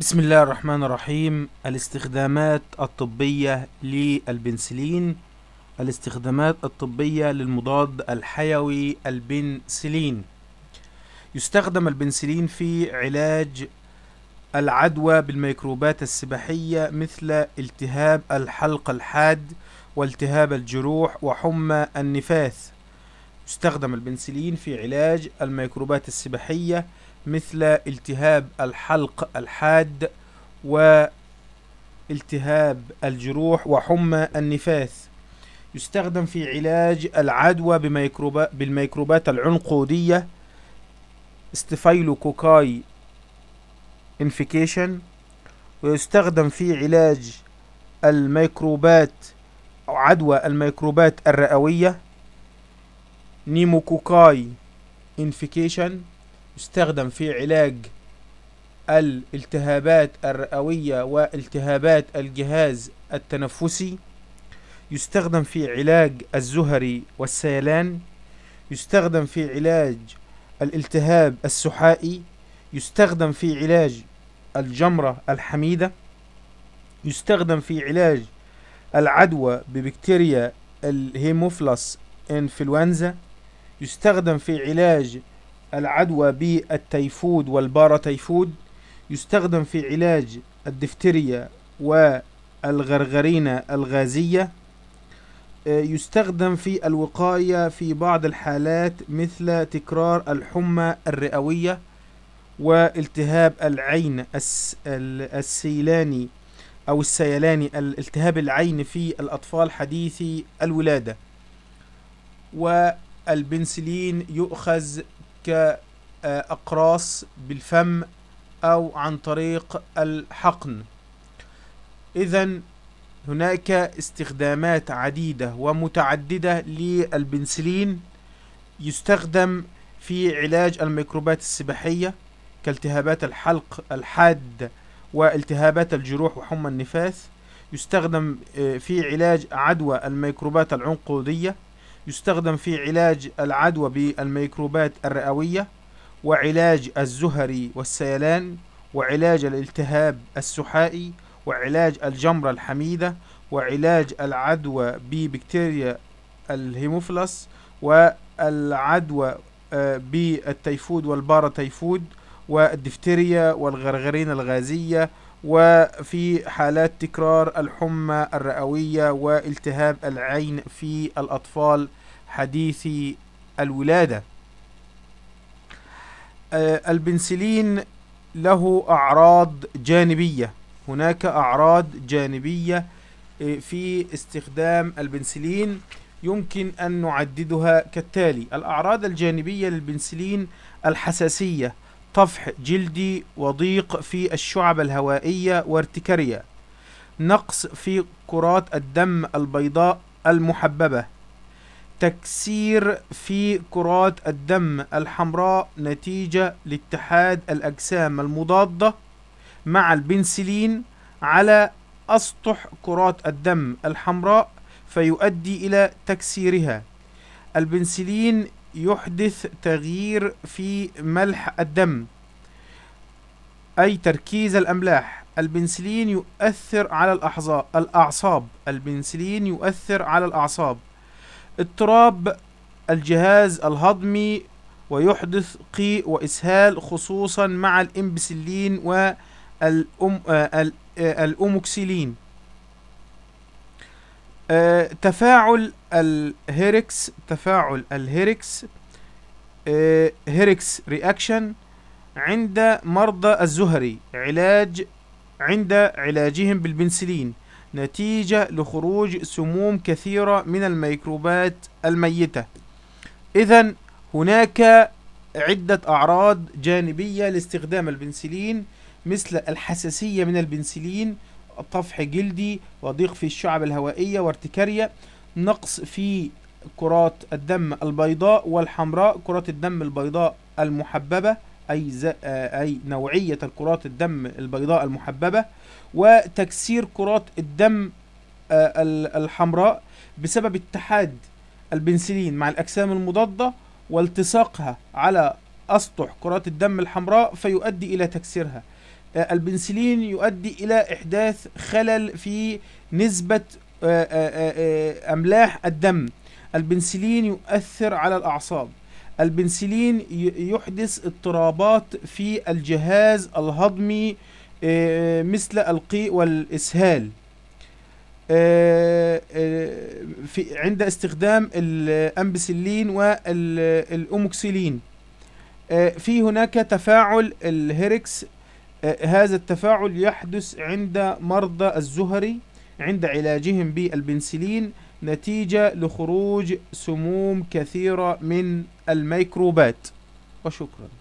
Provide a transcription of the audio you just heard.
بسم الله الرحمن الرحيم الاستخدامات الطبية للبنسلين الاستخدامات الطبية للمضاد الحيوي البنسلين يستخدم البنسلين في علاج العدوى بالميكروبات السباحية مثل التهاب الحلق الحاد والتهاب الجروح وحمى النفاث يستخدم البنسلين في علاج الميكروبات السباحيه مثل التهاب الحلق الحاد والتهاب الجروح وحمى النفاس يستخدم في علاج العدوى بالميكروبات العنقودية ستفيلوكوكاي انفيكيشن ويستخدم في علاج الميكروبات أو عدوى الميكروبات الرئوية نيموكوكاي انفيكيشن يستخدم في علاج الالتهابات الرئوية والتهابات الجهاز التنفسي يستخدم في علاج الزهري والسيلان يستخدم في علاج الالتهاب السحائي يستخدم في علاج الجمرة الحميدة يستخدم في علاج العدوى ببكتيريا الهيموفلس انفلونزا يستخدم في علاج العدوى بالتيفود والباراتيفود يستخدم في علاج الدفتريا والغرغرينة الغازية آه، يستخدم في الوقاية في بعض الحالات مثل تكرار الحمى الرئوية والتهاب العين السيلاني أو السيلاني التهاب العين في الأطفال حديثي الولادة والبنسلين يؤخذ كأقراص بالفم أو عن طريق الحقن إذا هناك استخدامات عديدة ومتعددة للبنسلين يستخدم في علاج الميكروبات السباحية كالتهابات الحلق الحاد والتهابات الجروح وحمى النفاث يستخدم آه، في علاج عدوى الميكروبات العنقودية يستخدم في علاج العدوى بالميكروبات الرئوية وعلاج الزهري والسيلان وعلاج الالتهاب السحائي وعلاج الجمرة الحميدة وعلاج العدوى ببكتيريا الهيموفلس والعدوى آه، بالتيفود والبارا تيفود والدفتيريا والغرغرين الغازية وفي حالات تكرار الحمى الرئوية والتهاب العين في الأطفال حديثي الولادة آه، البنسلين له أعراض جانبية هناك أعراض جانبية آه، في استخدام البنسلين يمكن أن نعددها كالتالي الأعراض الجانبية للبنسلين الحساسية طفح جلدي وضيق في الشعب الهوائية وارتكارية نقص في كرات الدم البيضاء المحببة تكسير في كرات الدم الحمراء نتيجة لاتحاد الأجسام المضادة مع البنسلين على أسطح كرات الدم الحمراء فيؤدي إلى تكسيرها البنسلين يحدث تغيير في ملح الدم أي تركيز الأملاح البنسلين يؤثر على الأعصاب البنسلين يؤثر على الأعصاب اضطراب الجهاز الهضمي ويحدث قيء وإسهال خصوصا مع الإمبسلين والأموكسيلين آه، آه، آه، تفاعل الهيركس تفاعل الهيركس آه، هيركس رياكشن عند مرضى الزهري علاج عند علاجهم بالبنسلين نتيجة لخروج سموم كثيرة من الميكروبات الميتة إذا هناك عدة أعراض جانبية لاستخدام البنسلين مثل الحساسية من البنسلين طفح جلدي وضيق في الشعب الهوائية وارتكارية نقص في كرات الدم البيضاء والحمراء كرات الدم البيضاء المحببة أي, آه، أي نوعية الكرات الدم البيضاء المحببة وتكسير كرات الدم آه، الحمراء بسبب اتحاد البنسلين مع الأجسام المضادة والتصاقها على أسطح كرات الدم الحمراء فيؤدي إلى تكسيرها آه، البنسلين يؤدي إلى إحداث خلل في نسبة آه، آه، آه، أملاح الدم البنسلين يؤثر على الأعصاب البنسلين يحدث اضطرابات في الجهاز الهضمي مثل القيء والإسهال في عند استخدام الأمبسلين والاموكسلين في هناك تفاعل الهيركس هذا التفاعل يحدث عند مرضى الزهري عند علاجهم بالبنسلين نتيجة لخروج سموم كثيرة من الميكروبات وشكراً